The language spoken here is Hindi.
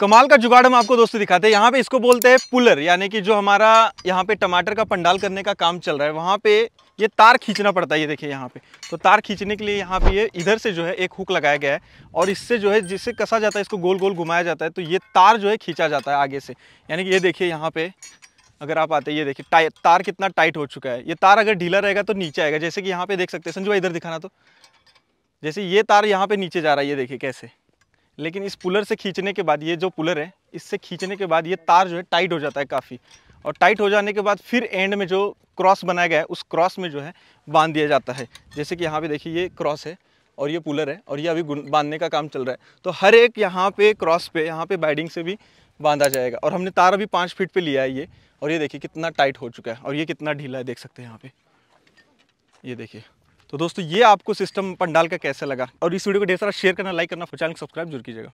कमाल का जुगाड़ हम आपको दोस्तों दिखाते हैं यहाँ पे इसको बोलते हैं पुलर यानी कि जो हमारा यहाँ पे टमाटर का पंडाल करने का काम चल रहा है वहाँ पे ये तार खींचना पड़ता है ये देखिए यहाँ पे तो तार खींचने के लिए यहाँ पे ये इधर से जो है एक हुक लगाया गया है और इससे जो है जिससे कसा जाता है इसको गोल गोल घुमाया जाता है तो ये तार जो है खींचा जाता है आगे से यानी कि ये देखिए यहाँ पे अगर आप आते ये देखिए तार कितना टाइट हो चुका है ये तार अगर ढीला रहेगा तो नीचे आएगा जैसे कि यहाँ पे देख सकते हैं संजू भाई इधर दिखाना तो जैसे ये तार यहाँ पे नीचे जा रहा है ये देखिए कैसे लेकिन इस पुलर से खींचने के बाद ये जो पुलर है इससे खींचने के बाद ये तार जो है टाइट हो जाता है काफ़ी और टाइट हो जाने के बाद फिर एंड में जो क्रॉस बनाया गया है उस क्रॉस में जो है बांध दिया जाता है जैसे कि यहाँ पे देखिए ये क्रॉस है और ये पुलर है और ये अभी बांधने का काम चल रहा है तो हर एक यहाँ पे क्रॉस पे यहाँ पे बाइडिंग से भी बांधा जाएगा और हमने तार अभी पाँच फीट पे लिया है ये और ये देखिए कितना टाइट हो चुका है और ये कितना ढीला है देख सकते हैं यहाँ पे ये देखिए तो दोस्तों ये आपको सिस्टम पंडाल का कैसा लगा और इस वीडियो को ढेर सारा शेयर करना लाइक करना चैनल सब्सक्राइब जरूर कीजिएगा